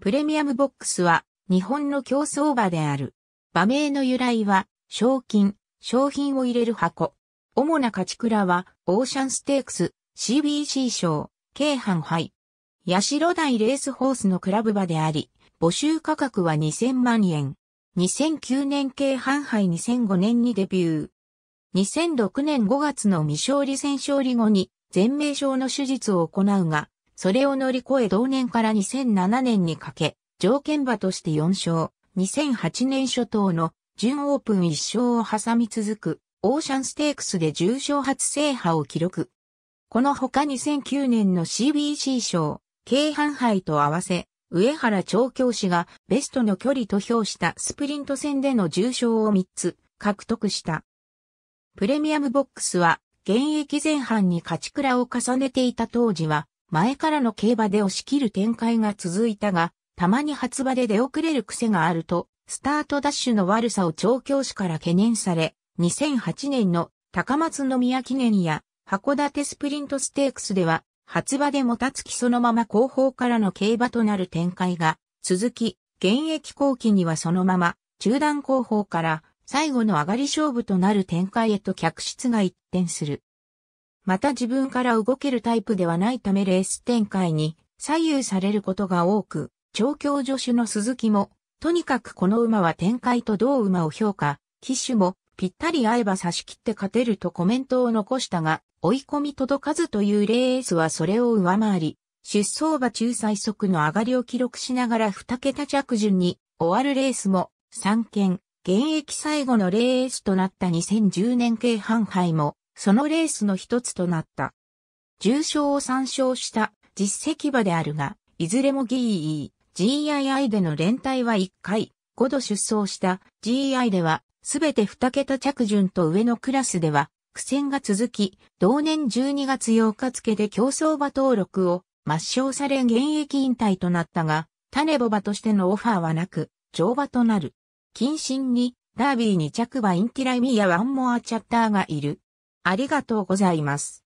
プレミアムボックスは日本の競争馬である。馬名の由来は、賞金、商品を入れる箱。主な勝ち倉は、オーシャンステークス、CBC 賞、京阪杯。八代台レースホースのクラブ馬であり、募集価格は2000万円。2009年京阪杯2005年にデビュー。2006年5月の未勝利戦勝利後に、全名賞の手術を行うが、それを乗り越え同年から2007年にかけ、条件馬として4勝、2008年初頭の準オープン1勝を挟み続く、オーシャンステークスで重賞初制覇を記録。この他2009年の CBC 賞、京阪杯と合わせ、上原調教師がベストの距離と評したスプリント戦での重賞を3つ獲得した。プレミアムボックスは現役前半に勝ち倉を重ねていた当時は前からの競馬で押し切る展開が続いたが、たまに発馬で出遅れる癖があると、スタートダッシュの悪さを調教師から懸念され、2008年の高松宮記念や函館スプリントステークスでは、発馬でもたつきそのまま後方からの競馬となる展開が続き、現役後期にはそのまま中段後方から最後の上がり勝負となる展開へと客室が一転する。また自分から動けるタイプではないためレース展開に左右されることが多く、調教助手の鈴木も、とにかくこの馬は展開と同馬を評価、騎手もぴったり合えば差し切って勝てるとコメントを残したが、追い込み届かずというレースはそれを上回り、出走馬中最速の上がりを記録しながら2桁着順に終わるレースも3件、現役最後のレースとなった2010年系半杯もそのレースの一つとなった。重賞を参照した実績馬であるが、いずれも GE、GII での連帯は1回、5度出走した GI では、すべて2桁着順と上のクラスでは、苦戦が続き、同年12月8日付で競争馬登録を抹消され現役引退となったが、種ボ馬としてのオファーはなく、乗馬となる。近親に、ダービーに着馬インティライミやワンモアチャッターがいる。ありがとうございます。